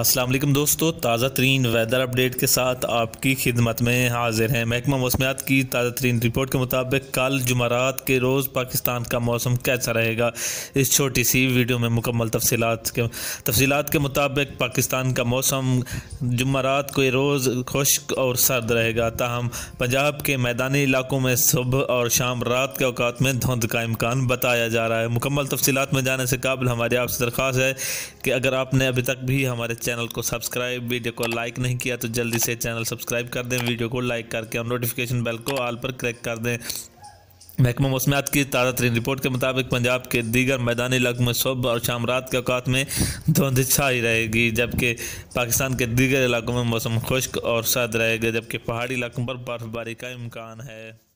असलम दोस्तों ताज़ा तरीन वेदर अपडेट के साथ आपकी खिदमत में हाजिर हैं महकमा मौसमियात की ताज़ा तरीन रिपोर्ट के मुताबिक कल जुमारात के रोज़ पाकिस्तान का मौसम कैसा रहेगा इस छोटी सी वीडियो में मुकम्मल तफसीत के तफसीत के मुताबिक पाकिस्तान का मौसम जुमारात को रोज़ खुश्क और सर्द रहेगा ताहम पंजाब के मैदानी इलाकों में सुबह और शाम रात के अवकात में धुंध का इम्कान बताया जा रहा है मुकम्मल तफसीत में जाने से काबिल हमारी आपसे दरख्वास्त है कि अगर आपने अभी तक भी हमारे चैनल को सब्सक्राइब वीडियो को लाइक नहीं किया तो जल्दी से चैनल सब्सक्राइब कर दें वीडियो को लाइक करके और नोटिफिकेशन बेल को ऑल पर क्लिक कर दें महकमा मौसमियात की ताज़ा तरीन रिपोर्ट के मुताबिक पंजाब के दीगर मैदानी इलाकों में सुबह और शाम रात के अवकात में धुंध छाई रहेगी जबकि पाकिस्तान के दीगर इलाकों में मौसम खुश्क और सर्द रहेगा जबकि पहाड़ी इलाकों पर बर्फबारी का इम्कान है